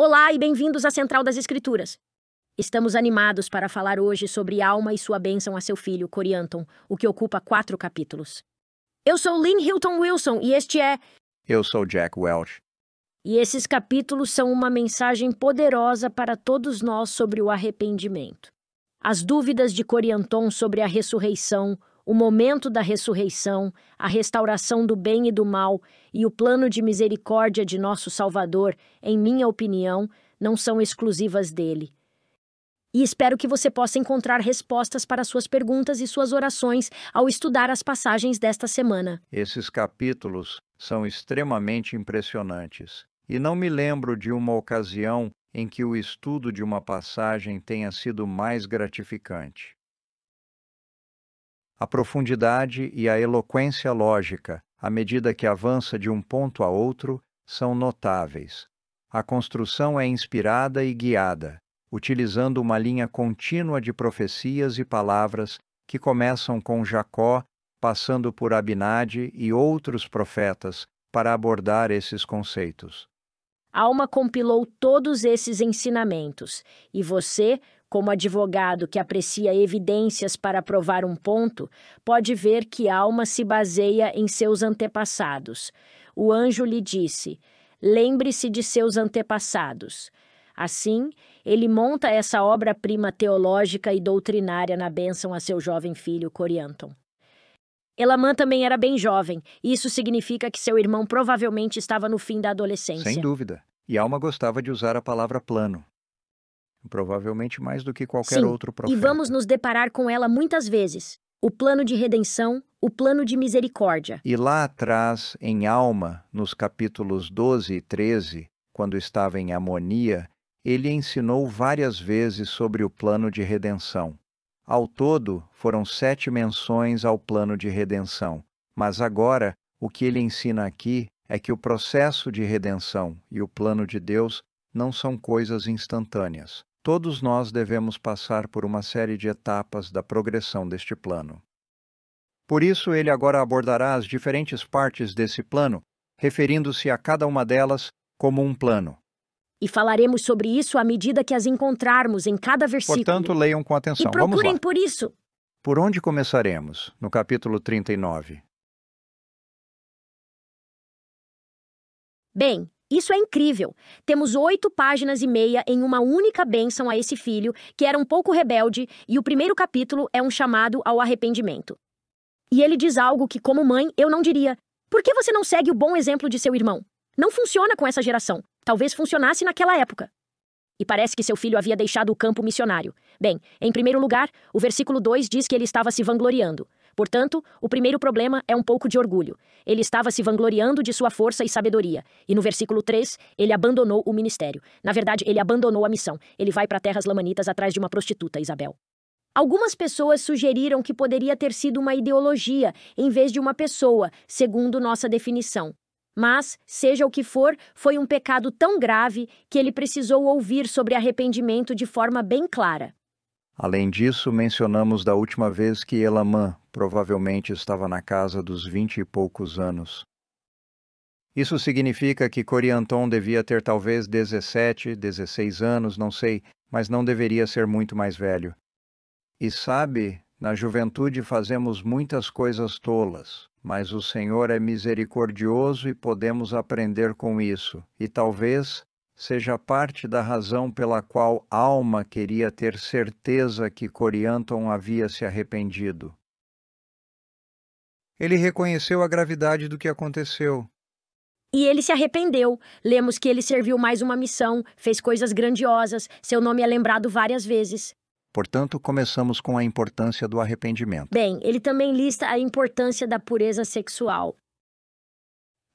Olá e bem-vindos à Central das Escrituras. Estamos animados para falar hoje sobre Alma e sua bênção a seu filho, Corianton, o que ocupa quatro capítulos. Eu sou Lynn Hilton Wilson e este é. Eu sou Jack Welch. E esses capítulos são uma mensagem poderosa para todos nós sobre o arrependimento. As dúvidas de Corianton sobre a ressurreição, o momento da ressurreição, a restauração do bem e do mal e o plano de misericórdia de nosso Salvador, em minha opinião, não são exclusivas dele. E espero que você possa encontrar respostas para suas perguntas e suas orações ao estudar as passagens desta semana. Esses capítulos são extremamente impressionantes. E não me lembro de uma ocasião em que o estudo de uma passagem tenha sido mais gratificante. A profundidade e a eloquência lógica, à medida que avança de um ponto a outro, são notáveis. A construção é inspirada e guiada, utilizando uma linha contínua de profecias e palavras que começam com Jacó, passando por Abinadi e outros profetas para abordar esses conceitos. Alma compilou todos esses ensinamentos e você como advogado que aprecia evidências para provar um ponto, pode ver que alma se baseia em seus antepassados. O anjo lhe disse: Lembre-se de seus antepassados. Assim, ele monta essa obra-prima teológica e doutrinária na bênção a seu jovem filho Corianton. Elamã também era bem jovem, e isso significa que seu irmão provavelmente estava no fim da adolescência. Sem dúvida. E Alma gostava de usar a palavra plano, Provavelmente mais do que qualquer Sim, outro profeta. E vamos nos deparar com ela muitas vezes. O plano de redenção, o plano de misericórdia. E lá atrás, em Alma, nos capítulos 12 e 13, quando estava em Amonia, ele ensinou várias vezes sobre o plano de redenção. Ao todo, foram sete menções ao plano de redenção. Mas agora, o que ele ensina aqui é que o processo de redenção e o plano de Deus não são coisas instantâneas. Todos nós devemos passar por uma série de etapas da progressão deste plano. Por isso, ele agora abordará as diferentes partes desse plano, referindo-se a cada uma delas como um plano. E falaremos sobre isso à medida que as encontrarmos em cada versículo. Portanto, leiam com atenção. E procurem por isso. Por onde começaremos? No capítulo 39. Bem, isso é incrível. Temos oito páginas e meia em uma única bênção a esse filho, que era um pouco rebelde, e o primeiro capítulo é um chamado ao arrependimento. E ele diz algo que, como mãe, eu não diria. Por que você não segue o bom exemplo de seu irmão? Não funciona com essa geração. Talvez funcionasse naquela época. E parece que seu filho havia deixado o campo missionário. Bem, em primeiro lugar, o versículo 2 diz que ele estava se vangloriando. Portanto, o primeiro problema é um pouco de orgulho. Ele estava se vangloriando de sua força e sabedoria, e no versículo 3, ele abandonou o ministério. Na verdade, ele abandonou a missão. Ele vai para terras lamanitas atrás de uma prostituta, Isabel. Algumas pessoas sugeriram que poderia ter sido uma ideologia em vez de uma pessoa, segundo nossa definição. Mas, seja o que for, foi um pecado tão grave que ele precisou ouvir sobre arrependimento de forma bem clara. Além disso, mencionamos da última vez que Elamã provavelmente estava na casa dos vinte e poucos anos. Isso significa que Corianton devia ter talvez 17, 16 anos, não sei, mas não deveria ser muito mais velho. E sabe, na juventude fazemos muitas coisas tolas, mas o Senhor é misericordioso e podemos aprender com isso, e talvez seja parte da razão pela qual Alma queria ter certeza que Corianton havia se arrependido. Ele reconheceu a gravidade do que aconteceu. E ele se arrependeu. Lemos que ele serviu mais uma missão, fez coisas grandiosas, seu nome é lembrado várias vezes. Portanto, começamos com a importância do arrependimento. Bem, ele também lista a importância da pureza sexual.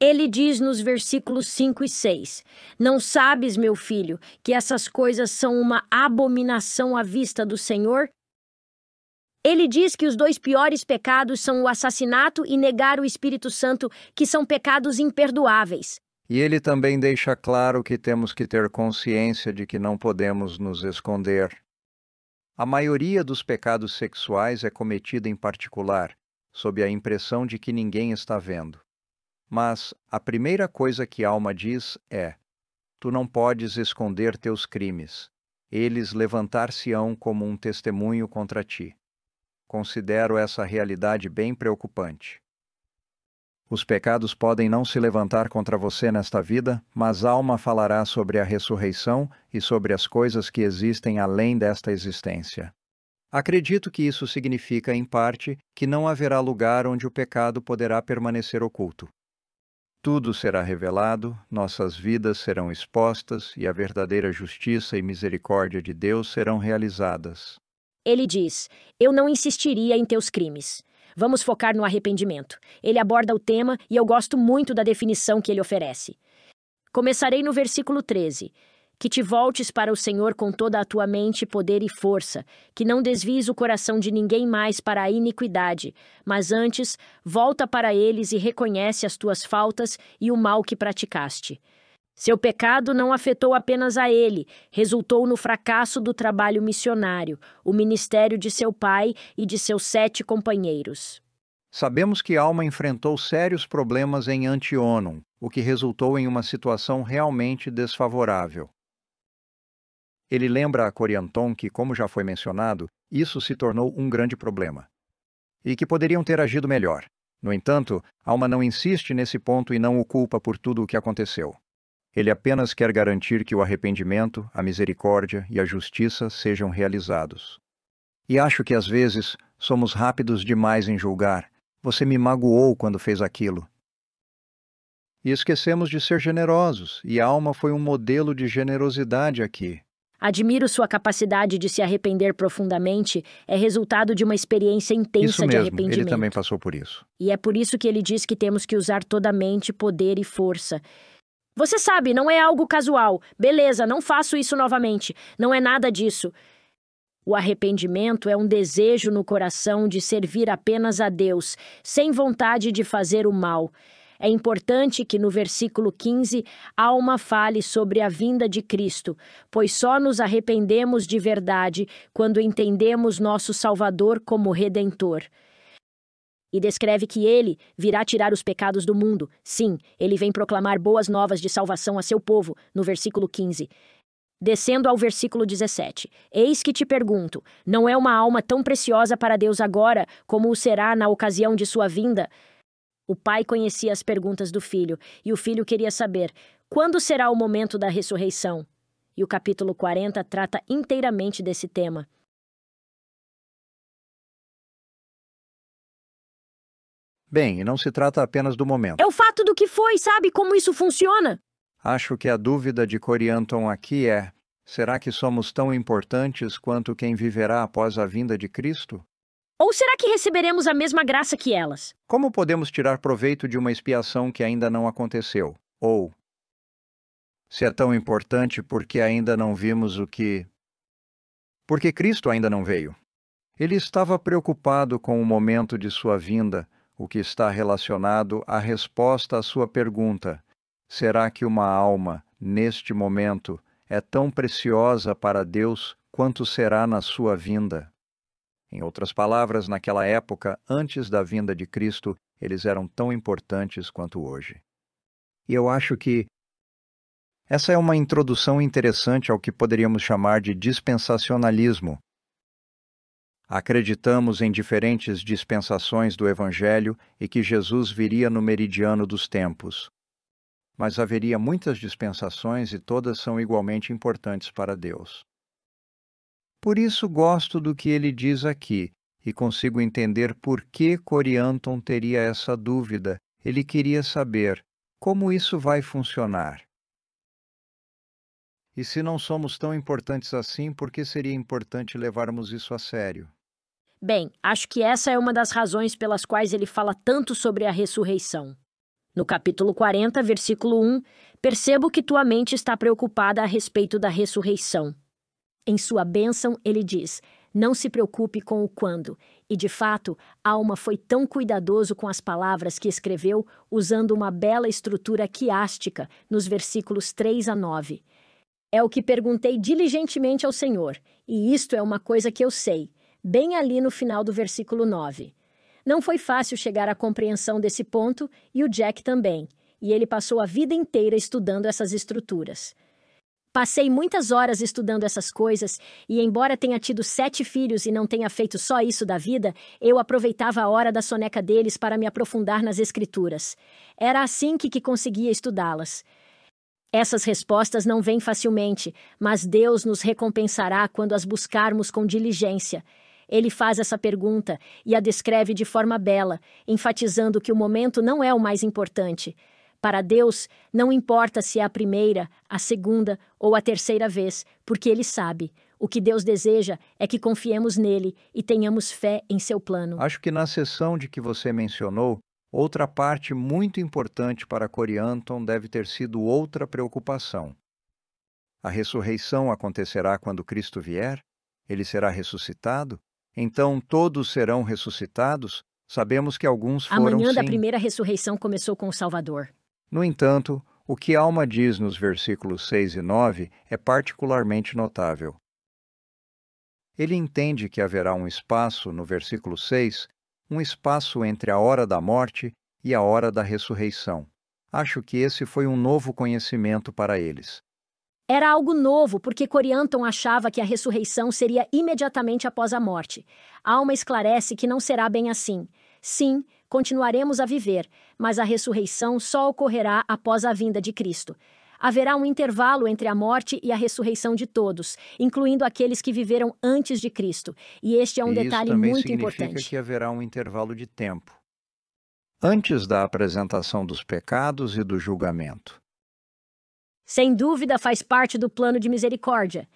Ele diz nos versículos 5 e 6: Não sabes, meu filho, que essas coisas são uma abominação à vista do Senhor? Ele diz que os dois piores pecados são o assassinato e negar o Espírito Santo, que são pecados imperdoáveis. E ele também deixa claro que temos que ter consciência de que não podemos nos esconder. A maioria dos pecados sexuais é cometida em particular, sob a impressão de que ninguém está vendo. Mas a primeira coisa que Alma diz é: Tu não podes esconder teus crimes. Eles levantar-se-ão como um testemunho contra ti. Considero essa realidade bem preocupante. Os pecados podem não se levantar contra você nesta vida, mas alma falará sobre a ressurreição e sobre as coisas que existem além desta existência. Acredito que isso significa, em parte, que não haverá lugar onde o pecado poderá permanecer oculto. Tudo será revelado, nossas vidas serão expostas e a verdadeira justiça e misericórdia de Deus serão realizadas. Ele diz: Eu não insistiria em teus crimes. Vamos focar no arrependimento. Ele aborda o tema e eu gosto muito da definição que ele oferece. Começarei no versículo 13 que te voltes para o Senhor com toda a tua mente, poder e força, que não desvies o coração de ninguém mais para a iniquidade, mas antes volta para eles e reconhece as tuas faltas e o mal que praticaste. Seu pecado não afetou apenas a ele, resultou no fracasso do trabalho missionário, o ministério de seu pai e de seus sete companheiros. Sabemos que Alma enfrentou sérios problemas em Antionum, o que resultou em uma situação realmente desfavorável. Ele lembra a Corianton que, como já foi mencionado, isso se tornou um grande problema. E que poderiam ter agido melhor. No entanto, Alma não insiste nesse ponto e não o culpa por tudo o que aconteceu. Ele apenas quer garantir que o arrependimento, a misericórdia e a justiça sejam realizados. E acho que às vezes somos rápidos demais em julgar. Você me magoou quando fez aquilo. E esquecemos de ser generosos, e a alma foi um modelo de generosidade aqui. Admiro sua capacidade de se arrepender profundamente, é resultado de uma experiência intensa isso mesmo, de arrependimento. Ele também passou por isso. E é por isso que ele diz que temos que usar toda a mente, poder e força. Você sabe, não é algo casual. Beleza, não faço isso novamente. Não é nada disso. O arrependimento é um desejo no coração de servir apenas a Deus, sem vontade de fazer o mal. É importante que no versículo 15 Alma fale sobre a vinda de Cristo, pois só nos arrependemos de verdade quando entendemos nosso Salvador como Redentor. E descreve que ele virá tirar os pecados do mundo. Sim, ele vem proclamar boas novas de salvação a seu povo, no versículo 15. Descendo ao versículo 17: Eis que te pergunto: não é uma alma tão preciosa para Deus agora como o será na ocasião de sua vinda? O pai conhecia as perguntas do filho, e o filho queria saber: quando será o momento da ressurreição? E o capítulo 40 trata inteiramente desse tema. Bem, e não se trata apenas do momento. É o fato do que foi, sabe como isso funciona? Acho que a dúvida de Corianton aqui é: será que somos tão importantes quanto quem viverá após a vinda de Cristo? Ou será que receberemos a mesma graça que elas? Como podemos tirar proveito de uma expiação que ainda não aconteceu? Ou, se é tão importante porque ainda não vimos o que. Porque Cristo ainda não veio. Ele estava preocupado com o momento de sua vinda, o que está relacionado à resposta à sua pergunta: será que uma alma, neste momento, é tão preciosa para Deus quanto será na sua vinda? Em outras palavras, naquela época, antes da vinda de Cristo, eles eram tão importantes quanto hoje. E eu acho que essa é uma introdução interessante ao que poderíamos chamar de dispensacionalismo. Acreditamos em diferentes dispensações do Evangelho e que Jesus viria no meridiano dos tempos. Mas haveria muitas dispensações e todas são igualmente importantes para Deus. Por isso gosto do que ele diz aqui e consigo entender por que Corianton teria essa dúvida. Ele queria saber como isso vai funcionar. E se não somos tão importantes assim, por que seria importante levarmos isso a sério? Bem, acho que essa é uma das razões pelas quais ele fala tanto sobre a ressurreição. No capítulo 40, versículo 1, percebo que tua mente está preocupada a respeito da ressurreição. Em sua bênção, ele diz: Não se preocupe com o quando. E de fato, Alma foi tão cuidadoso com as palavras que escreveu, usando uma bela estrutura quiástica nos versículos 3 a 9. É o que perguntei diligentemente ao Senhor, e isto é uma coisa que eu sei, bem ali no final do versículo 9. Não foi fácil chegar à compreensão desse ponto, e o Jack também, e ele passou a vida inteira estudando essas estruturas. Passei muitas horas estudando essas coisas, e embora tenha tido sete filhos e não tenha feito só isso da vida, eu aproveitava a hora da soneca deles para me aprofundar nas escrituras. Era assim que, que conseguia estudá-las. Essas respostas não vêm facilmente, mas Deus nos recompensará quando as buscarmos com diligência. Ele faz essa pergunta e a descreve de forma bela, enfatizando que o momento não é o mais importante. Para Deus, não importa se é a primeira, a segunda ou a terceira vez, porque Ele sabe. O que Deus deseja é que confiemos nele e tenhamos fé em seu plano. Acho que na sessão de que você mencionou, outra parte muito importante para Corianton deve ter sido outra preocupação. A ressurreição acontecerá quando Cristo vier? Ele será ressuscitado? Então todos serão ressuscitados? Sabemos que alguns foram. A manhã sim. da primeira ressurreição começou com o Salvador. No entanto, o que Alma diz nos versículos 6 e 9 é particularmente notável. Ele entende que haverá um espaço, no versículo 6, um espaço entre a hora da morte e a hora da ressurreição. Acho que esse foi um novo conhecimento para eles. Era algo novo, porque Corianton achava que a ressurreição seria imediatamente após a morte. Alma esclarece que não será bem assim. Sim, continuaremos a viver, mas a ressurreição só ocorrerá após a vinda de Cristo. Haverá um intervalo entre a morte e a ressurreição de todos, incluindo aqueles que viveram antes de Cristo. E este é um detalhe muito importante. Isso significa que haverá um intervalo de tempo antes da apresentação dos pecados e do julgamento. Sem dúvida, faz parte do plano de misericórdia.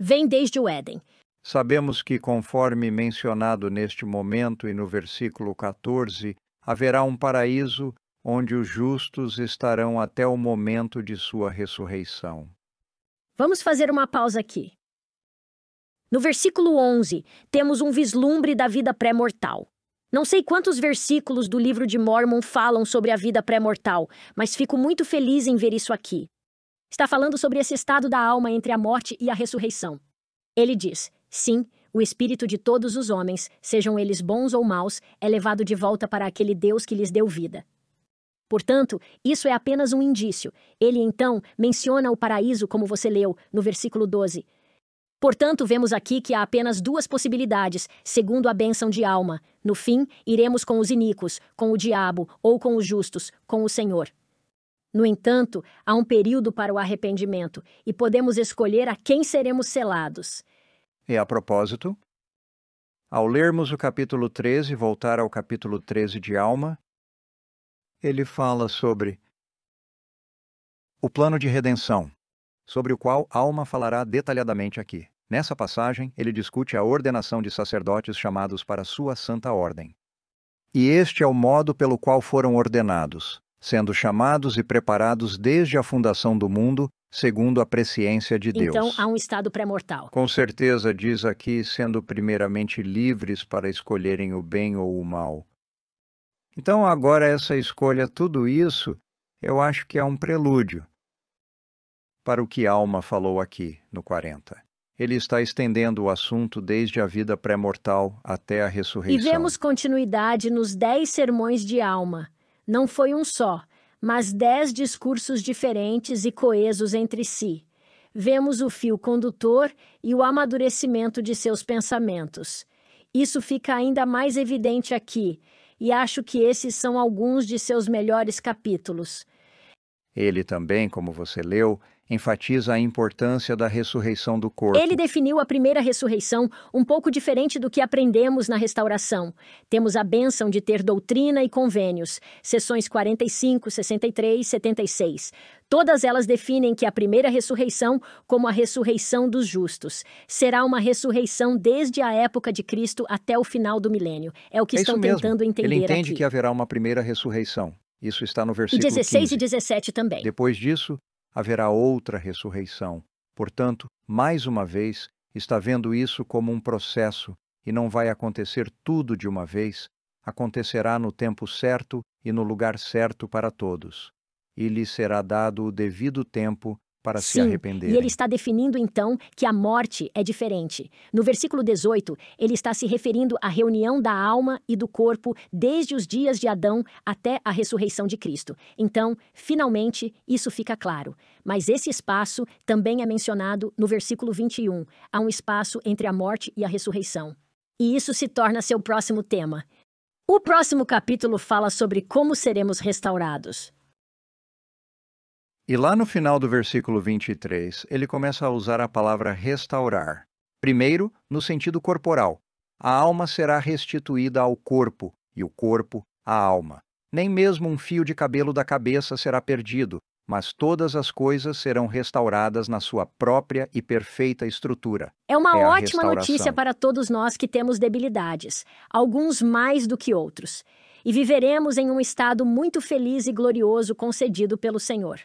Vem desde o Éden. Sabemos que, conforme mencionado neste momento e no versículo 14, haverá um paraíso onde os justos estarão até o momento de sua ressurreição. Vamos fazer uma pausa aqui. No versículo 11, temos um vislumbre da vida pré-mortal. Não sei quantos versículos do livro de Mormon falam sobre a vida pré-mortal, mas fico muito feliz em ver isso aqui. Está falando sobre esse estado da alma entre a morte e a ressurreição. Ele diz: Sim, o espírito de todos os homens, sejam eles bons ou maus, é levado de volta para aquele Deus que lhes deu vida. Portanto, isso é apenas um indício. Ele então menciona o paraíso, como você leu, no versículo 12. Portanto, vemos aqui que há apenas duas possibilidades, segundo a bênção de alma. No fim, iremos com os iníquos, com o diabo ou com os justos, com o Senhor. No entanto, há um período para o arrependimento e podemos escolher a quem seremos selados. E a propósito, ao lermos o capítulo 13, voltar ao capítulo 13 de Alma, ele fala sobre o plano de redenção, sobre o qual Alma falará detalhadamente aqui. Nessa passagem, ele discute a ordenação de sacerdotes chamados para sua santa ordem. E este é o modo pelo qual foram ordenados, sendo chamados e preparados desde a fundação do mundo segundo a presciência de então, Deus. Então há um estado pré-mortal. Com certeza, diz aqui, sendo primeiramente livres para escolherem o bem ou o mal. Então, agora, essa escolha, tudo isso, eu acho que é um prelúdio para o que Alma falou aqui no 40. Ele está estendendo o assunto desde a vida pré-mortal até a ressurreição. E vemos continuidade nos dez sermões de Alma. Não foi um só, mas dez discursos diferentes e coesos entre si. Vemos o fio condutor e o amadurecimento de seus pensamentos. Isso fica ainda mais evidente aqui, e acho que esses são alguns de seus melhores capítulos. Ele também, como você leu, enfatiza a importância da ressurreição do corpo. Ele definiu a primeira ressurreição um pouco diferente do que aprendemos na restauração. Temos a bênção de ter doutrina e convênios, sessões 45, 63, 76. Todas elas definem que a primeira ressurreição, como a ressurreição dos justos, será uma ressurreição desde a época de Cristo até o final do milênio. É o que é estão tentando entender. Ele entende aqui. que haverá uma primeira ressurreição. Isso está no versículo e 16 15. e 17 também. Depois disso, haverá outra ressurreição. Portanto, mais uma vez, está vendo isso como um processo e não vai acontecer tudo de uma vez, acontecerá no tempo certo e no lugar certo para todos. E lhe será dado o devido tempo para Sim, se arrepender. E ele está definindo então que a morte é diferente. No versículo 18, ele está se referindo à reunião da alma e do corpo desde os dias de Adão até a ressurreição de Cristo. Então, finalmente, isso fica claro. Mas esse espaço também é mencionado no versículo 21. Há um espaço entre a morte e a ressurreição. E isso se torna seu próximo tema. O próximo capítulo fala sobre como seremos restaurados. E lá no final do versículo 23, ele começa a usar a palavra restaurar. Primeiro, no sentido corporal. A alma será restituída ao corpo, e o corpo à alma. Nem mesmo um fio de cabelo da cabeça será perdido, mas todas as coisas serão restauradas na sua própria e perfeita estrutura. É uma é ótima notícia para todos nós que temos debilidades, alguns mais do que outros, e viveremos em um estado muito feliz e glorioso concedido pelo Senhor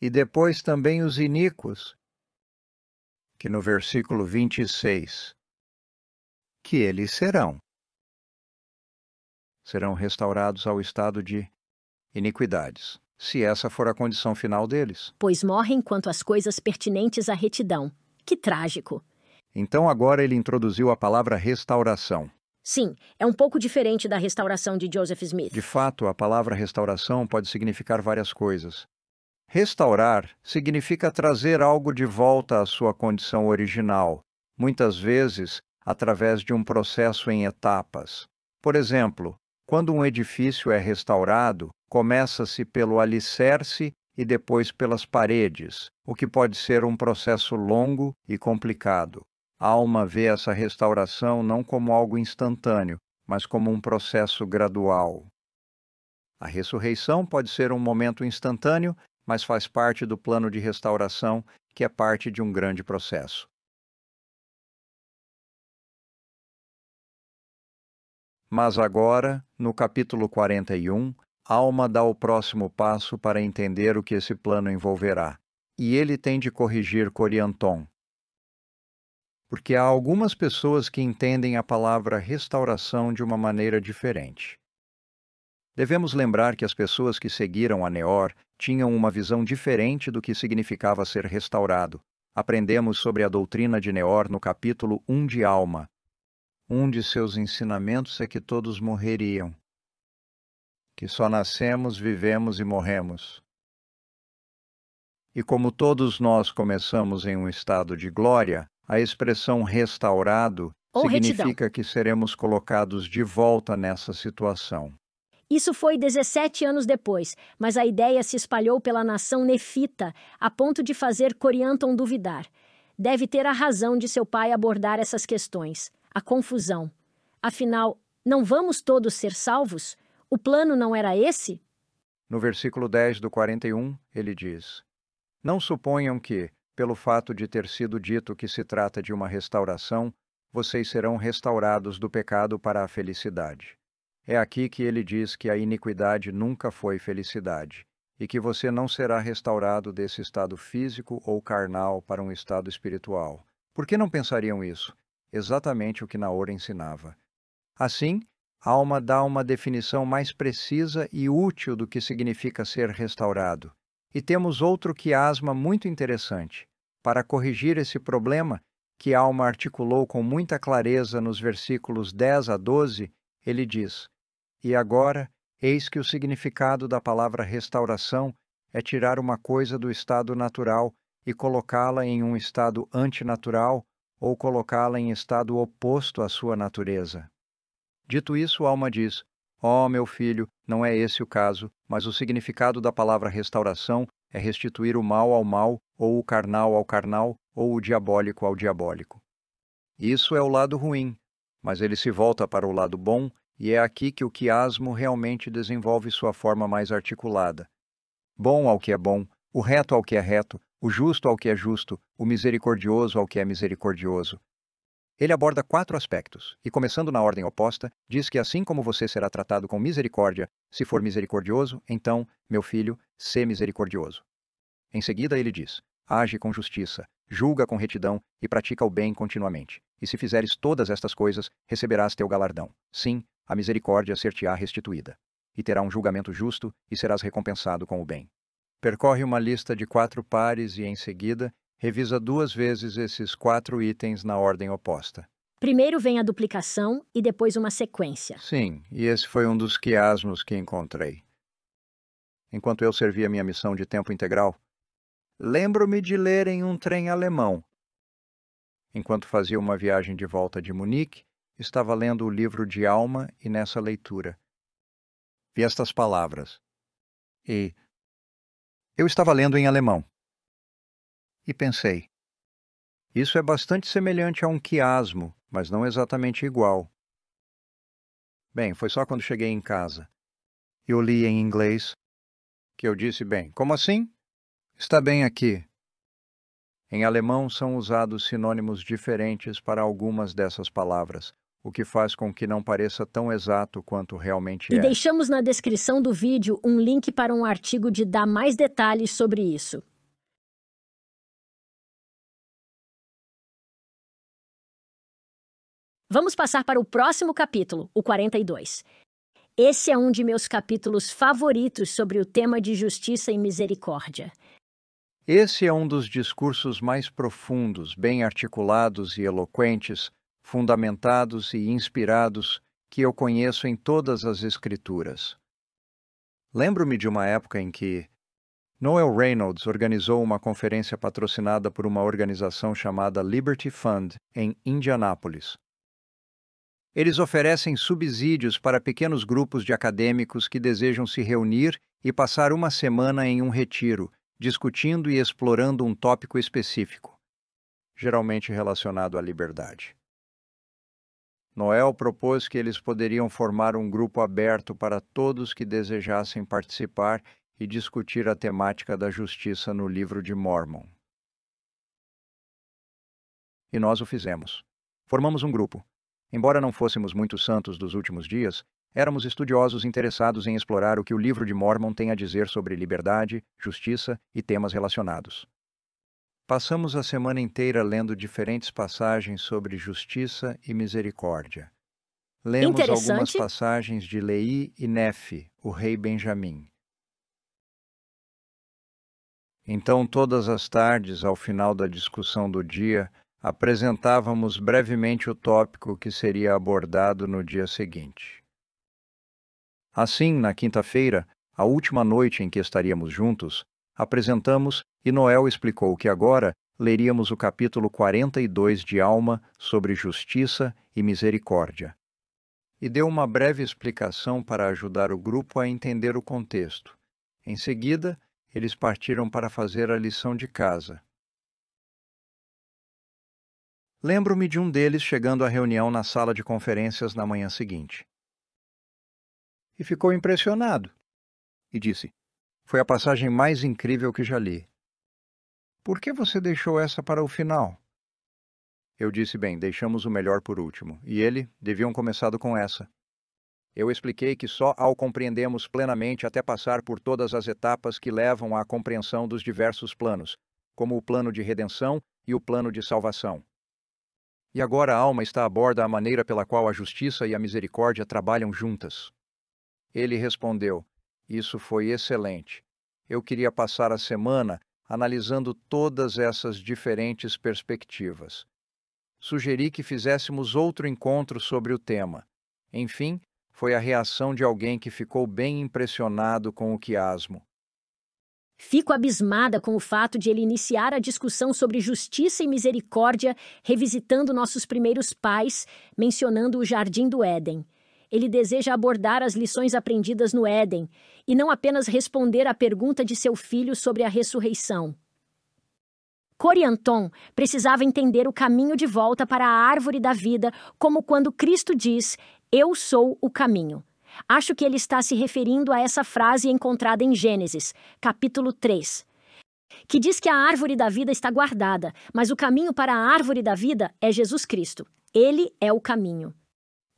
e depois também os iníquos, que no versículo 26, que eles serão. Serão restaurados ao estado de iniquidades, se essa for a condição final deles. Pois morrem quanto às coisas pertinentes à retidão. Que trágico! Então agora ele introduziu a palavra restauração. Sim, é um pouco diferente da restauração de Joseph Smith. De fato, a palavra restauração pode significar várias coisas. Restaurar significa trazer algo de volta à sua condição original, muitas vezes através de um processo em etapas. Por exemplo, quando um edifício é restaurado, começa-se pelo alicerce e depois pelas paredes, o que pode ser um processo longo e complicado. A alma vê essa restauração não como algo instantâneo, mas como um processo gradual. A ressurreição pode ser um momento instantâneo mas faz parte do plano de restauração, que é parte de um grande processo. Mas agora, no capítulo 41, Alma dá o próximo passo para entender o que esse plano envolverá, e ele tem de corrigir Corianton. Porque há algumas pessoas que entendem a palavra restauração de uma maneira diferente. Devemos lembrar que as pessoas que seguiram a Neor tinham uma visão diferente do que significava ser restaurado. Aprendemos sobre a doutrina de Neor no capítulo 1 de Alma. Um de seus ensinamentos é que todos morreriam, que só nascemos, vivemos e morremos. E como todos nós começamos em um estado de glória, a expressão restaurado Ou significa retidão. que seremos colocados de volta nessa situação. Isso foi 17 anos depois, mas a ideia se espalhou pela nação nefita, a ponto de fazer Corianton duvidar. Deve ter a razão de seu pai abordar essas questões, a confusão. Afinal, não vamos todos ser salvos? O plano não era esse? No versículo 10 do 41, ele diz: Não suponham que, pelo fato de ter sido dito que se trata de uma restauração, vocês serão restaurados do pecado para a felicidade. É aqui que ele diz que a iniquidade nunca foi felicidade e que você não será restaurado desse estado físico ou carnal para um estado espiritual. Por que não pensariam isso? Exatamente o que Naor ensinava. Assim, Alma dá uma definição mais precisa e útil do que significa ser restaurado. E temos outro quiasma muito interessante. Para corrigir esse problema, que Alma articulou com muita clareza nos versículos 10 a 12, ele diz: e agora, eis que o significado da palavra restauração é tirar uma coisa do estado natural e colocá-la em um estado antinatural ou colocá-la em estado oposto à sua natureza. Dito isso, Alma diz: Ó oh, meu filho, não é esse o caso, mas o significado da palavra restauração é restituir o mal ao mal, ou o carnal ao carnal, ou o diabólico ao diabólico. Isso é o lado ruim, mas ele se volta para o lado bom e é aqui que o quiasmo realmente desenvolve sua forma mais articulada. Bom ao que é bom, o reto ao que é reto, o justo ao que é justo, o misericordioso ao que é misericordioso. Ele aborda quatro aspectos, e começando na ordem oposta, diz que assim como você será tratado com misericórdia, se for misericordioso, então, meu filho, sê misericordioso. Em seguida, ele diz: age com justiça, julga com retidão e pratica o bem continuamente. E se fizeres todas estas coisas, receberás teu galardão. Sim, a misericórdia ser-te-á restituída, e terá um julgamento justo, e serás recompensado com o bem. Percorre uma lista de quatro pares e, em seguida, revisa duas vezes esses quatro itens na ordem oposta. Primeiro vem a duplicação e depois uma sequência. Sim, e esse foi um dos quiasmos que encontrei. Enquanto eu servia minha missão de tempo integral, lembro-me de ler em um trem alemão. Enquanto fazia uma viagem de volta de Munique, estava lendo o livro de alma e nessa leitura vi estas palavras e eu estava lendo em alemão e pensei isso é bastante semelhante a um quiasmo mas não exatamente igual bem foi só quando cheguei em casa eu li em inglês que eu disse bem como assim está bem aqui em alemão são usados sinônimos diferentes para algumas dessas palavras o que faz com que não pareça tão exato quanto realmente e é. E deixamos na descrição do vídeo um link para um artigo de dar mais detalhes sobre isso. Vamos passar para o próximo capítulo, o 42. Esse é um de meus capítulos favoritos sobre o tema de justiça e misericórdia. Esse é um dos discursos mais profundos, bem articulados e eloquentes fundamentados e inspirados que eu conheço em todas as Escrituras. Lembro-me de uma época em que Noel Reynolds organizou uma conferência patrocinada por uma organização chamada Liberty Fund em Indianápolis. Eles oferecem subsídios para pequenos grupos de acadêmicos que desejam se reunir e passar uma semana em um retiro, discutindo e explorando um tópico específico, geralmente relacionado à liberdade. Noel propôs que eles poderiam formar um grupo aberto para todos que desejassem participar e discutir a temática da justiça no livro de Mormon. E nós o fizemos. Formamos um grupo. Embora não fôssemos muitos santos dos últimos dias, éramos estudiosos interessados em explorar o que o livro de Mormon tem a dizer sobre liberdade, justiça e temas relacionados. Passamos a semana inteira lendo diferentes passagens sobre justiça e misericórdia. Lemos algumas passagens de Lei e Nefe, o rei Benjamim. Então, todas as tardes, ao final da discussão do dia, apresentávamos brevemente o tópico que seria abordado no dia seguinte. Assim, na quinta-feira, a última noite em que estaríamos juntos, apresentamos e Noel explicou que agora leríamos o capítulo 42 de Alma sobre Justiça e Misericórdia. E deu uma breve explicação para ajudar o grupo a entender o contexto. Em seguida, eles partiram para fazer a lição de casa. Lembro-me de um deles chegando à reunião na sala de conferências na manhã seguinte. E ficou impressionado. E disse: foi a passagem mais incrível que já li. Por que você deixou essa para o final? Eu disse bem, deixamos o melhor por último, e ele deviam começado com essa. Eu expliquei que só ao compreendemos plenamente até passar por todas as etapas que levam à compreensão dos diversos planos, como o plano de redenção e o plano de salvação. E agora a alma está a borda a maneira pela qual a justiça e a misericórdia trabalham juntas. Ele respondeu: isso foi excelente. Eu queria passar a semana analisando todas essas diferentes perspectivas. Sugeri que fizéssemos outro encontro sobre o tema. Enfim, foi a reação de alguém que ficou bem impressionado com o quiasmo. Fico abismada com o fato de ele iniciar a discussão sobre justiça e misericórdia revisitando nossos primeiros pais, mencionando o Jardim do Éden ele deseja abordar as lições aprendidas no Éden e não apenas responder à pergunta de seu filho sobre a ressurreição. Corianton precisava entender o caminho de volta para a árvore da vida, como quando Cristo diz: Eu sou o caminho. Acho que ele está se referindo a essa frase encontrada em Gênesis, capítulo 3, que diz que a árvore da vida está guardada, mas o caminho para a árvore da vida é Jesus Cristo. Ele é o caminho.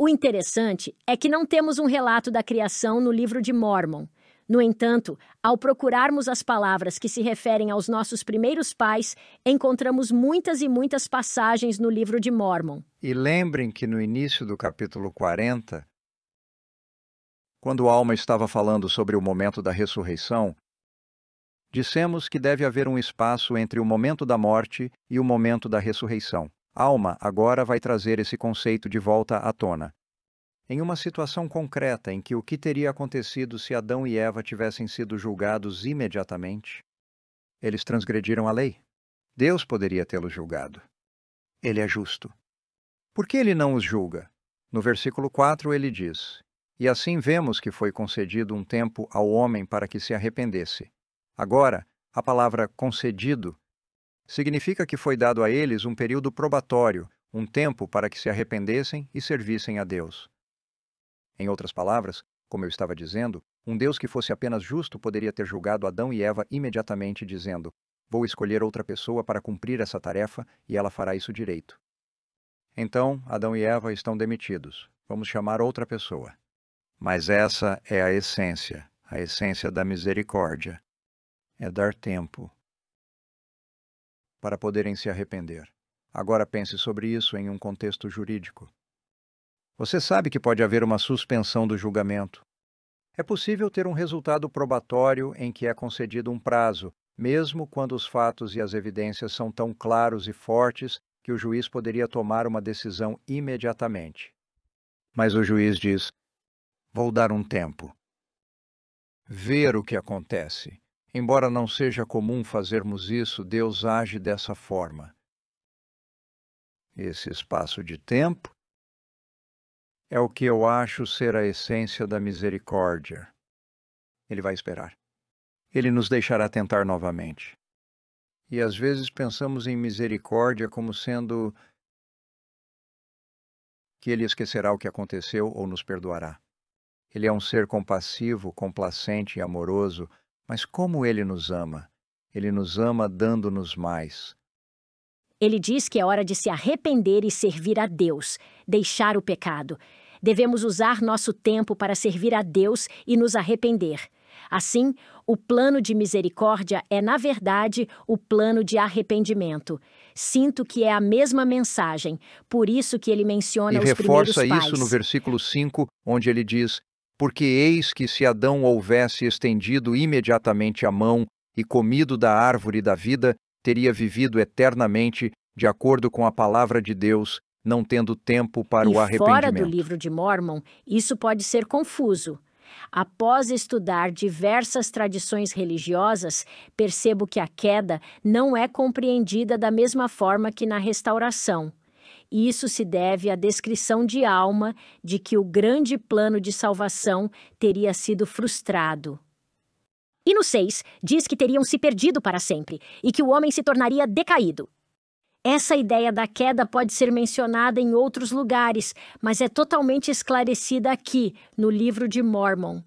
O interessante é que não temos um relato da criação no livro de Mormon. No entanto, ao procurarmos as palavras que se referem aos nossos primeiros pais, encontramos muitas e muitas passagens no livro de Mormon. E lembrem que no início do capítulo 40, quando Alma estava falando sobre o momento da ressurreição, dissemos que deve haver um espaço entre o momento da morte e o momento da ressurreição. Alma agora vai trazer esse conceito de volta à tona. Em uma situação concreta em que o que teria acontecido se Adão e Eva tivessem sido julgados imediatamente? Eles transgrediram a lei. Deus poderia tê-los julgado. Ele é justo. Por que ele não os julga? No versículo 4 ele diz: E assim vemos que foi concedido um tempo ao homem para que se arrependesse. Agora, a palavra concedido Significa que foi dado a eles um período probatório, um tempo para que se arrependessem e servissem a Deus. Em outras palavras, como eu estava dizendo, um Deus que fosse apenas justo poderia ter julgado Adão e Eva imediatamente, dizendo: Vou escolher outra pessoa para cumprir essa tarefa e ela fará isso direito. Então, Adão e Eva estão demitidos. Vamos chamar outra pessoa. Mas essa é a essência, a essência da misericórdia. É dar tempo para poderem se arrepender. Agora pense sobre isso em um contexto jurídico. Você sabe que pode haver uma suspensão do julgamento. É possível ter um resultado probatório em que é concedido um prazo, mesmo quando os fatos e as evidências são tão claros e fortes que o juiz poderia tomar uma decisão imediatamente. Mas o juiz diz: Vou dar um tempo. Ver o que acontece. Embora não seja comum fazermos isso, Deus age dessa forma. Esse espaço de tempo é o que eu acho ser a essência da misericórdia. Ele vai esperar. Ele nos deixará tentar novamente. E às vezes pensamos em misericórdia como sendo que ele esquecerá o que aconteceu ou nos perdoará. Ele é um ser compassivo, complacente e amoroso, mas como ele nos ama? Ele nos ama dando-nos mais. Ele diz que é hora de se arrepender e servir a Deus, deixar o pecado. Devemos usar nosso tempo para servir a Deus e nos arrepender. Assim, o plano de misericórdia é, na verdade, o plano de arrependimento. Sinto que é a mesma mensagem, por isso que ele menciona e os primeiros pais. E reforça isso no versículo 5, onde ele diz: porque eis que se Adão houvesse estendido imediatamente a mão e comido da árvore da vida, teria vivido eternamente, de acordo com a palavra de Deus, não tendo tempo para e o arrependimento. Fora do livro de Mormon, isso pode ser confuso. Após estudar diversas tradições religiosas, percebo que a queda não é compreendida da mesma forma que na restauração isso se deve à descrição de alma de que o grande plano de salvação teria sido frustrado. E no 6, diz que teriam se perdido para sempre e que o homem se tornaria decaído. Essa ideia da queda pode ser mencionada em outros lugares, mas é totalmente esclarecida aqui, no livro de Mormon.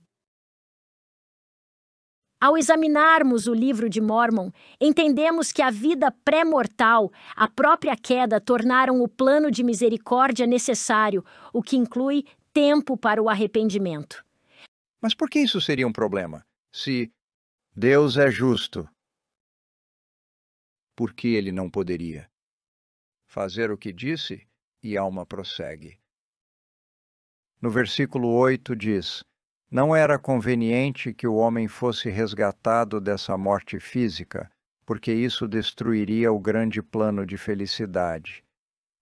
Ao examinarmos o livro de Mormon, entendemos que a vida pré-mortal, a própria queda, tornaram o plano de misericórdia necessário, o que inclui tempo para o arrependimento. Mas por que isso seria um problema? Se Deus é justo, por que ele não poderia fazer o que disse? E Alma prossegue. No versículo 8 diz: não era conveniente que o homem fosse resgatado dessa morte física, porque isso destruiria o grande plano de felicidade.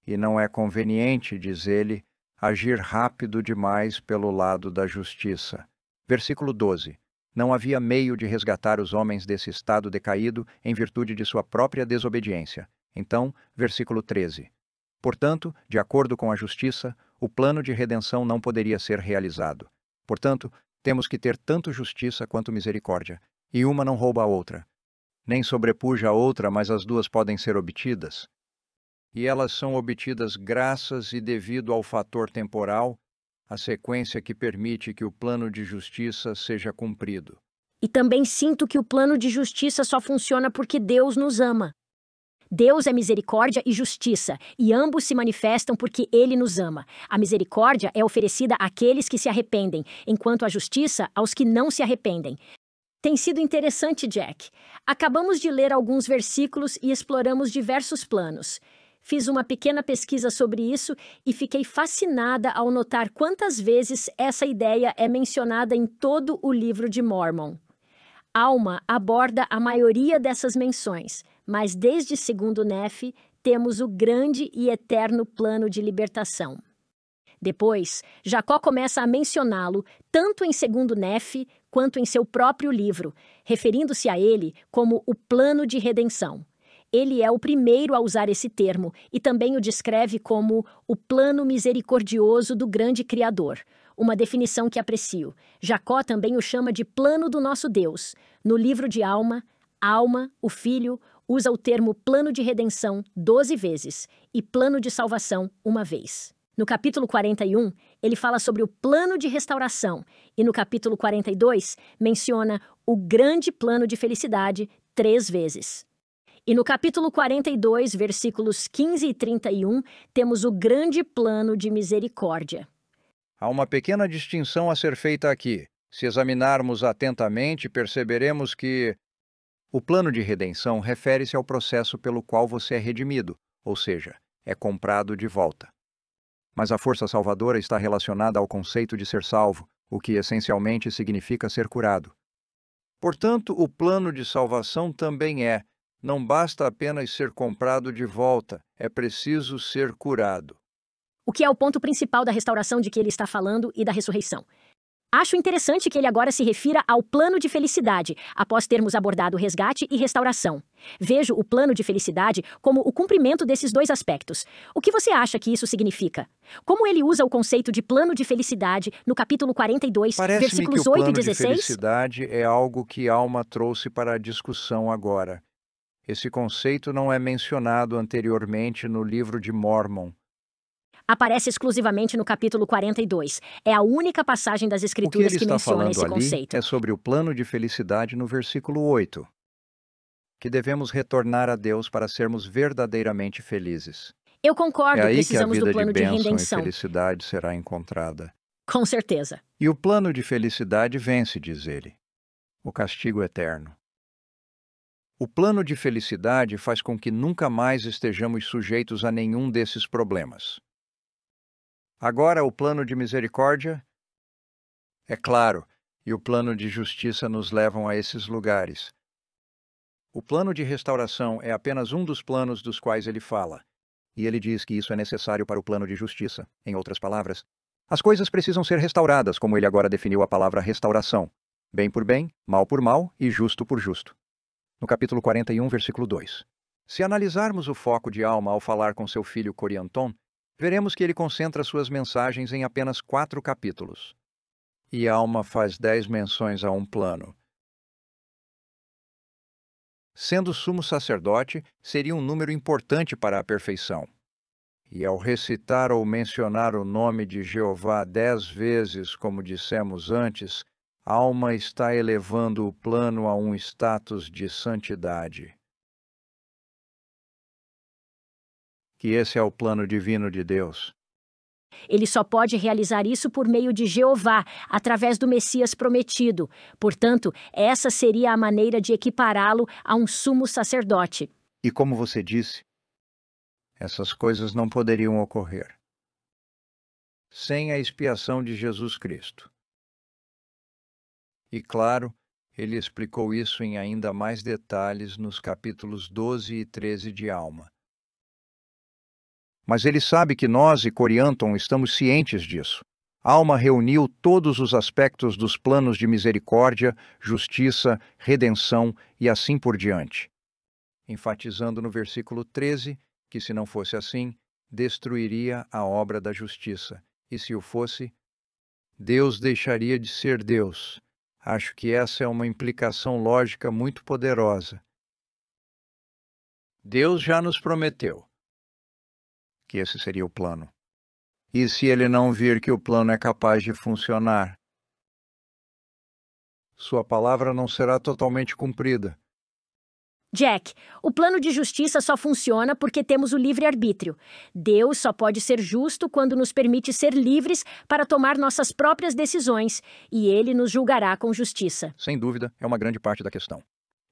E não é conveniente, diz ele, agir rápido demais pelo lado da justiça. Versículo 12. Não havia meio de resgatar os homens desse estado decaído em virtude de sua própria desobediência. Então, versículo 13. Portanto, de acordo com a justiça, o plano de redenção não poderia ser realizado. Portanto, temos que ter tanto justiça quanto misericórdia, e uma não rouba a outra. Nem sobrepuja a outra, mas as duas podem ser obtidas. E elas são obtidas graças e devido ao fator temporal, a sequência que permite que o plano de justiça seja cumprido. E também sinto que o plano de justiça só funciona porque Deus nos ama. Deus é misericórdia e justiça, e ambos se manifestam porque ele nos ama. A misericórdia é oferecida àqueles que se arrependem, enquanto a justiça aos que não se arrependem. Tem sido interessante, Jack. Acabamos de ler alguns versículos e exploramos diversos planos. Fiz uma pequena pesquisa sobre isso e fiquei fascinada ao notar quantas vezes essa ideia é mencionada em todo o livro de Mormon. Alma aborda a maioria dessas menções, mas desde segundo Neff temos o grande e eterno plano de libertação. Depois, Jacó começa a mencioná-lo tanto em segundo Nef quanto em seu próprio livro, referindo-se a ele como o plano de redenção. Ele é o primeiro a usar esse termo e também o descreve como o plano misericordioso do grande Criador, uma definição que aprecio. Jacó também o chama de plano do nosso Deus. No livro de Alma, Alma, o filho, usa o termo plano de redenção 12 vezes e plano de salvação uma vez. No capítulo 41, ele fala sobre o plano de restauração, e no capítulo 42, menciona o grande plano de felicidade três vezes. E no capítulo 42, versículos 15 e 31, temos o grande plano de misericórdia. Há uma pequena distinção a ser feita aqui. Se examinarmos atentamente, perceberemos que o plano de redenção refere-se ao processo pelo qual você é redimido, ou seja, é comprado de volta. Mas a força salvadora está relacionada ao conceito de ser salvo, o que essencialmente significa ser curado. Portanto, o plano de salvação também é: não basta apenas ser comprado de volta, é preciso ser curado. O que é o ponto principal da restauração de que ele está falando e da ressurreição? Acho interessante que ele agora se refira ao plano de felicidade, após termos abordado resgate e restauração. Vejo o plano de felicidade como o cumprimento desses dois aspectos. O que você acha que isso significa? Como ele usa o conceito de plano de felicidade no capítulo 42, Parece versículos que o 8 plano e 16? De felicidade é algo que Alma trouxe para a discussão agora. Esse conceito não é mencionado anteriormente no livro de Mormon aparece exclusivamente no capítulo 42. É a única passagem das Escrituras que, que menciona esse conceito. é sobre o plano de felicidade no versículo 8, que devemos retornar a Deus para sermos verdadeiramente felizes. Eu concordo, é aí precisamos que a vida do plano de, de redenção. E felicidade será encontrada. Com certeza. E o plano de felicidade vence, diz ele. O castigo eterno. O plano de felicidade faz com que nunca mais estejamos sujeitos a nenhum desses problemas. Agora, o plano de misericórdia é claro e o plano de justiça nos levam a esses lugares. O plano de restauração é apenas um dos planos dos quais ele fala, e ele diz que isso é necessário para o plano de justiça. Em outras palavras, as coisas precisam ser restauradas, como ele agora definiu a palavra restauração: bem por bem, mal por mal e justo por justo. No capítulo 41, versículo 2. Se analisarmos o foco de alma ao falar com seu filho Corianton, Veremos que ele concentra suas mensagens em apenas quatro capítulos. E Alma faz dez menções a um plano. Sendo sumo sacerdote, seria um número importante para a perfeição. E ao recitar ou mencionar o nome de Jeová dez vezes, como dissemos antes, alma está elevando o plano a um status de santidade. que esse é o plano divino de Deus. Ele só pode realizar isso por meio de Jeová, através do Messias prometido. Portanto, essa seria a maneira de equipará-lo a um sumo sacerdote. E como você disse, essas coisas não poderiam ocorrer sem a expiação de Jesus Cristo. E claro, ele explicou isso em ainda mais detalhes nos capítulos 12 e 13 de Alma mas ele sabe que nós e Corianton estamos cientes disso. Alma reuniu todos os aspectos dos planos de misericórdia, justiça, redenção e assim por diante. Enfatizando no versículo 13 que, se não fosse assim, destruiria a obra da justiça, e se o fosse, Deus deixaria de ser Deus. Acho que essa é uma implicação lógica muito poderosa. Deus já nos prometeu que esse seria o plano. E se ele não vir que o plano é capaz de funcionar? Sua palavra não será totalmente cumprida. Jack, o plano de justiça só funciona porque temos o livre-arbítrio. Deus só pode ser justo quando nos permite ser livres para tomar nossas próprias decisões, e ele nos julgará com justiça. Sem dúvida, é uma grande parte da questão.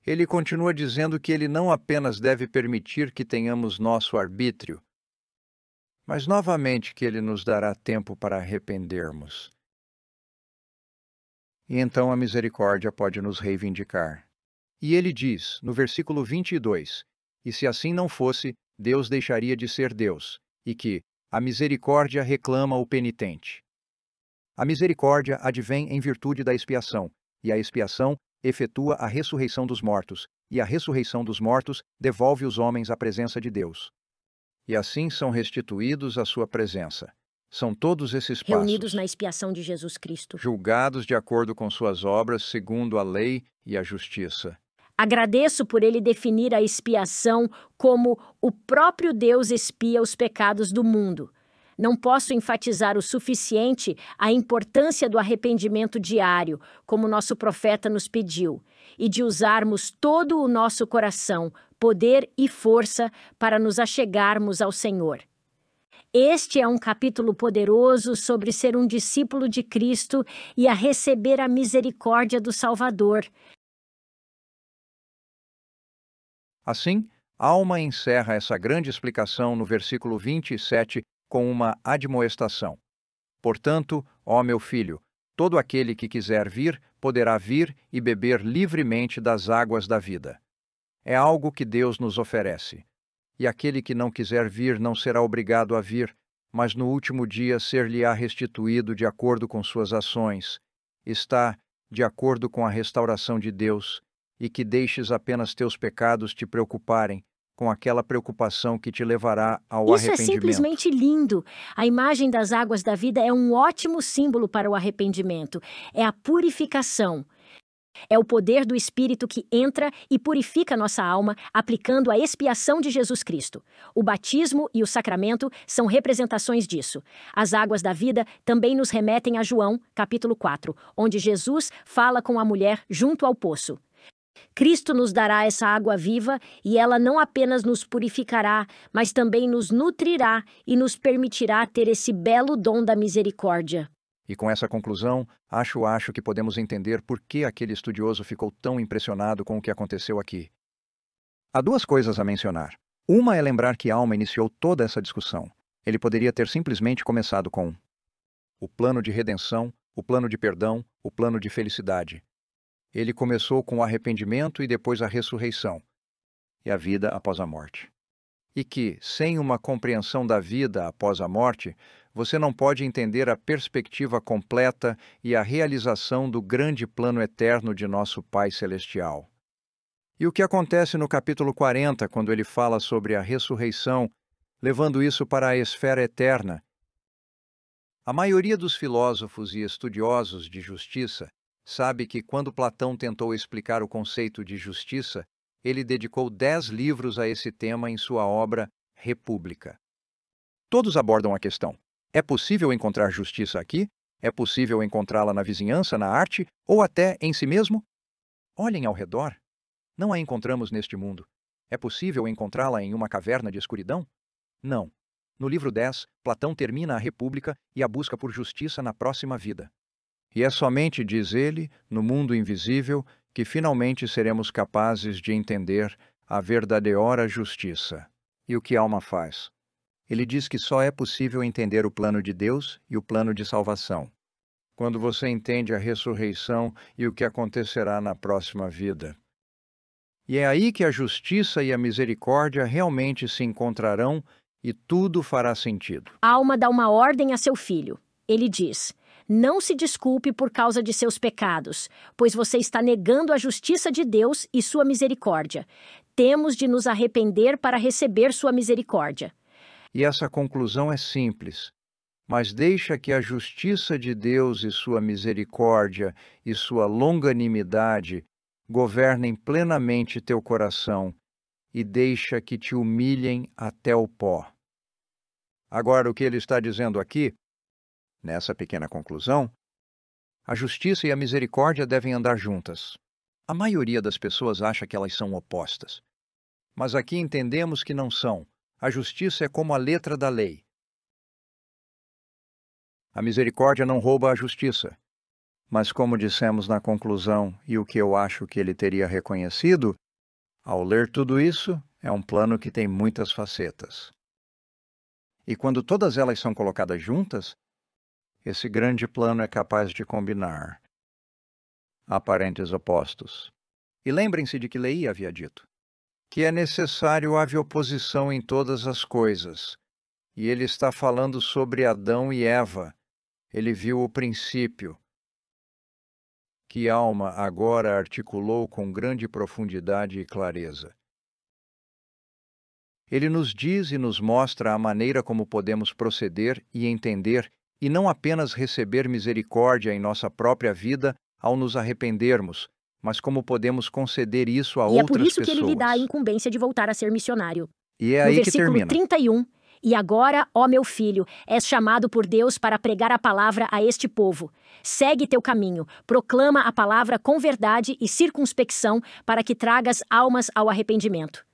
Ele continua dizendo que ele não apenas deve permitir que tenhamos nosso arbítrio, mas novamente que ele nos dará tempo para arrependermos. E então a misericórdia pode nos reivindicar. E ele diz, no versículo 22, E se assim não fosse, Deus deixaria de ser Deus, e que a misericórdia reclama o penitente. A misericórdia advém em virtude da expiação, e a expiação efetua a ressurreição dos mortos, e a ressurreição dos mortos devolve os homens à presença de Deus e assim são restituídos à sua presença. São todos esses passos. Reunidos na expiação de Jesus Cristo. Julgados de acordo com suas obras, segundo a lei e a justiça. Agradeço por ele definir a expiação como o próprio Deus expia os pecados do mundo. Não posso enfatizar o suficiente a importância do arrependimento diário, como nosso profeta nos pediu, e de usarmos todo o nosso coração, poder e força para nos achegarmos ao Senhor. Este é um capítulo poderoso sobre ser um discípulo de Cristo e a receber a misericórdia do Salvador. Assim, Alma encerra essa grande explicação no versículo 27 com uma admoestação. Portanto, ó meu filho, todo aquele que quiser vir, poderá vir e beber livremente das águas da vida. É algo que Deus nos oferece. E aquele que não quiser vir não será obrigado a vir, mas no último dia ser-lhe-á restituído de acordo com suas ações. Está de acordo com a restauração de Deus, e que deixes apenas teus pecados te preocuparem, com aquela preocupação que te levará ao Isso é arrependimento. Isso é simplesmente lindo. A imagem das águas da vida é um ótimo símbolo para o arrependimento. É a purificação. É o poder do Espírito que entra e purifica nossa alma, aplicando a expiação de Jesus Cristo. O batismo e o sacramento são representações disso. As águas da vida também nos remetem a João, capítulo 4, onde Jesus fala com a mulher junto ao poço. Cristo nos dará essa água viva e ela não apenas nos purificará, mas também nos nutrirá e nos permitirá ter esse belo dom da misericórdia. E com essa conclusão, acho acho que podemos entender por que aquele estudioso ficou tão impressionado com o que aconteceu aqui. Há duas coisas a mencionar. Uma é lembrar que Alma iniciou toda essa discussão. Ele poderia ter simplesmente começado com o plano de redenção, o plano de perdão, o plano de felicidade. Ele começou com o arrependimento e depois a ressurreição e a vida após a morte. E que, sem uma compreensão da vida após a morte, você não pode entender a perspectiva completa e a realização do grande plano eterno de nosso Pai Celestial. E o que acontece no capítulo 40, quando ele fala sobre a ressurreição, levando isso para a esfera eterna? A maioria dos filósofos e estudiosos de justiça sabe que quando Platão tentou explicar o conceito de justiça, ele dedicou dez livros a esse tema em sua obra República. Todos abordam a questão, é possível encontrar justiça aqui? É possível encontrá-la na vizinhança, na arte ou até em si mesmo? Olhem ao redor. Não a encontramos neste mundo. É possível encontrá-la em uma caverna de escuridão? Não. No livro 10, Platão termina a república e a busca por justiça na próxima vida. E é somente, diz ele, no mundo invisível, que finalmente seremos capazes de entender a verdadeira justiça. E o que a alma faz? ele diz que só é possível entender o plano de Deus e o plano de salvação. Quando você entende a ressurreição e o que acontecerá na próxima vida. E é aí que a justiça e a misericórdia realmente se encontrarão e tudo fará sentido. A alma dá uma ordem a seu filho. Ele diz: Não se desculpe por causa de seus pecados, pois você está negando a justiça de Deus e sua misericórdia. Temos de nos arrepender para receber sua misericórdia. E essa conclusão é simples. Mas deixa que a justiça de Deus e sua misericórdia e sua longanimidade governem plenamente teu coração e deixa que te humilhem até o pó. Agora, o que ele está dizendo aqui, nessa pequena conclusão, a justiça e a misericórdia devem andar juntas. A maioria das pessoas acha que elas são opostas. Mas aqui entendemos que não são. A justiça é como a letra da lei. A misericórdia não rouba a justiça. Mas, como dissemos na conclusão e o que eu acho que ele teria reconhecido, ao ler tudo isso, é um plano que tem muitas facetas. E quando todas elas são colocadas juntas, esse grande plano é capaz de combinar aparentes opostos. E lembrem-se de que Lei havia dito: que é necessário haver oposição em todas as coisas. E ele está falando sobre Adão e Eva. Ele viu o princípio. Que alma agora articulou com grande profundidade e clareza. Ele nos diz e nos mostra a maneira como podemos proceder e entender, e não apenas receber misericórdia em nossa própria vida ao nos arrependermos, mas como podemos conceder isso a e outras pessoas? E é por isso pessoas? que ele lhe dá a incumbência de voltar a ser missionário. E é no aí que termina. versículo 31, e agora, ó meu filho, és chamado por Deus para pregar a palavra a este povo. Segue teu caminho, proclama a palavra com verdade e circunspecção para que tragas almas ao arrependimento.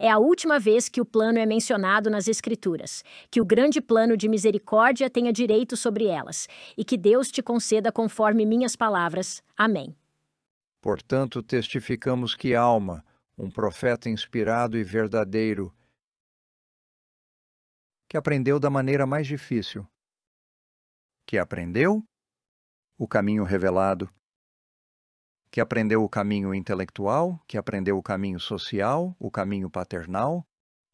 É a última vez que o plano é mencionado nas Escrituras, que o grande plano de misericórdia tenha direito sobre elas, e que Deus te conceda conforme minhas palavras. Amém. Portanto, testificamos que Alma, um profeta inspirado e verdadeiro, que aprendeu da maneira mais difícil. Que aprendeu o caminho revelado, que aprendeu o caminho intelectual, que aprendeu o caminho social, o caminho paternal.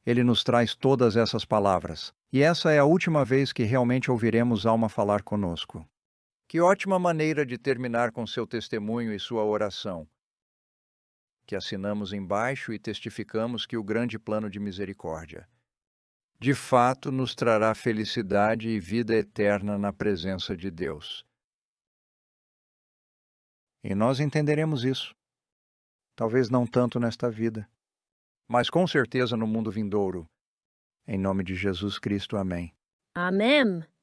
Ele nos traz todas essas palavras, e essa é a última vez que realmente ouviremos Alma falar conosco. Que ótima maneira de terminar com seu testemunho e sua oração. Que assinamos embaixo e testificamos que o grande plano de misericórdia, de fato, nos trará felicidade e vida eterna na presença de Deus. E nós entenderemos isso. Talvez não tanto nesta vida, mas com certeza no mundo vindouro. Em nome de Jesus Cristo, amém. Amém.